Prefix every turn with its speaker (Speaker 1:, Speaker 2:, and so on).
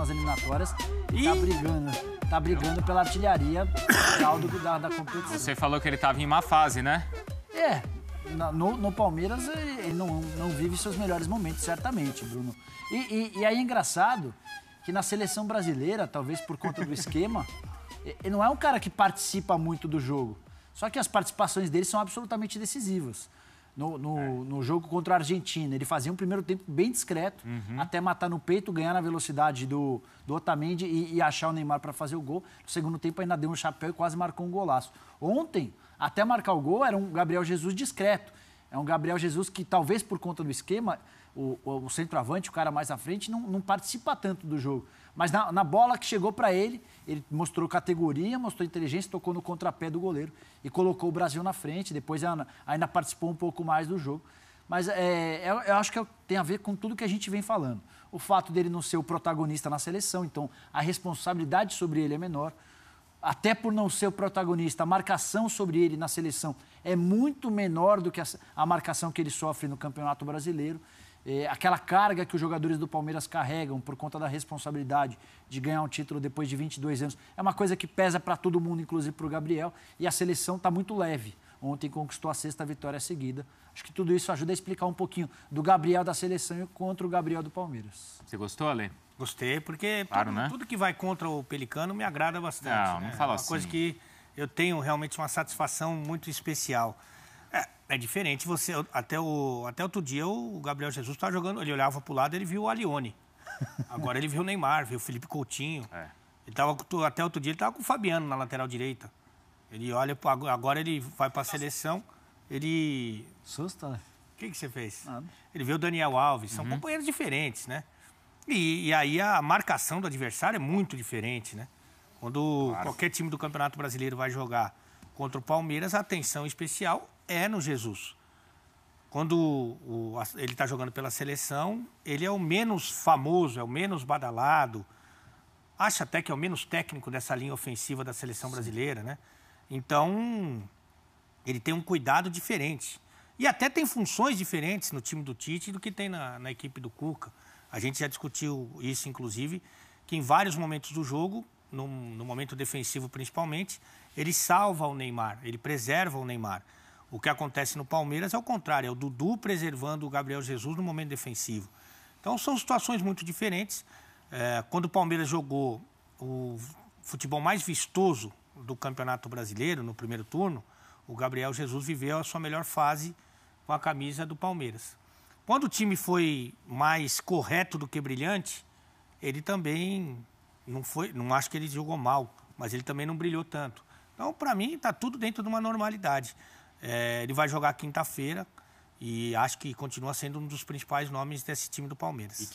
Speaker 1: nas eliminatórias e tá brigando. Tá brigando pela artilharia do, da, da competição.
Speaker 2: Você falou que ele tava em má fase, né?
Speaker 1: É. No, no Palmeiras eh, ele não, não vive seus melhores momentos, certamente, Bruno. E, e, e aí é engraçado que na seleção brasileira, talvez por conta do esquema, ele não é um cara que participa muito do jogo. Só que as participações dele são absolutamente decisivas no, no, é. no, jogo contra a Argentina. Ele fazia um primeiro tempo bem discreto, uhum. até matar no peito, ganhar na velocidade do, do Otamendi e, e achar o Neymar para fazer o gol. No segundo tempo ainda deu um chapéu e quase marcou um golaço. Ontem, até marcar o gol, era um Gabriel Jesus discreto. É um Gabriel Jesus que, talvez por conta do esquema, o, o, o centroavante, o cara mais à frente, não, não participa tanto do jogo. Mas na, na bola que chegou para ele, ele mostrou categoria, mostrou inteligência, tocou no contrapé do goleiro e colocou o Brasil na frente. Depois ainda, ainda participou um pouco mais do jogo. Mas é, eu, eu, acho que é tem a ver com tudo que a gente vem falando. O fato dele não ser o protagonista na seleção, então a responsabilidade sobre ele é menor. Até por não ser o protagonista, a marcação sobre ele na seleção é muito menor do que a, a marcação que ele sofre no Campeonato Brasileiro é, aquela carga que os jogadores do Palmeiras carregam por conta da responsabilidade de ganhar um título depois de 22 anos, é uma coisa que pesa para todo mundo, inclusive para o Gabriel, e a seleção está muito leve. Ontem conquistou a sexta vitória seguida. Acho que tudo isso ajuda a explicar um pouquinho do Gabriel da seleção contra o Gabriel do Palmeiras.
Speaker 2: Você gostou, Ale? Gostei, porque claro, tudo, né? tudo, que vai contra o Pelicano me agrada bastante. Não, né? não fala é uma assim. coisa que eu tenho realmente uma satisfação muito especial. É diferente você. Até, o, até outro dia o Gabriel Jesus estava jogando, ele olhava para o lado ele viu o Alione. Agora ele viu o Neymar, viu o Felipe Coutinho. É. Ele tava, até outro dia ele estava com o Fabiano na lateral direita. Ele olha, agora ele vai para a seleção, ele. susta. né? O que, que você fez? Nada. Ele vê o Daniel Alves, são uhum. companheiros diferentes, né? E, e, aí a marcação do adversário é muito diferente, né? Quando claro. qualquer time do Campeonato Brasileiro vai jogar contra o Palmeiras, a atenção especial é no Jesus. Quando o, ele está jogando pela seleção, ele é o menos famoso, é o menos badalado. acha até que é o menos técnico dessa linha ofensiva da seleção brasileira, né? Então, ele tem um cuidado diferente. E até tem funções diferentes no time do Tite do que tem na, na equipe do Cuca. A gente já discutiu isso, inclusive, que em vários momentos do jogo no, no momento defensivo principalmente, ele salva o Neymar, ele preserva o Neymar. O que acontece no Palmeiras é o contrário, é o Dudu preservando o Gabriel Jesus no momento defensivo. Então são situações muito diferentes. É, quando o Palmeiras jogou o futebol mais vistoso do Campeonato Brasileiro no primeiro turno, o Gabriel Jesus viveu a sua melhor fase com a camisa do Palmeiras. Quando o time foi mais correto do que brilhante, ele também não foi, não acho que ele jogou mal, mas ele também não brilhou tanto. Então, para mim, está tudo dentro de uma normalidade. É, ele vai jogar quinta-feira e acho que continua sendo um dos principais nomes desse time do Palmeiras.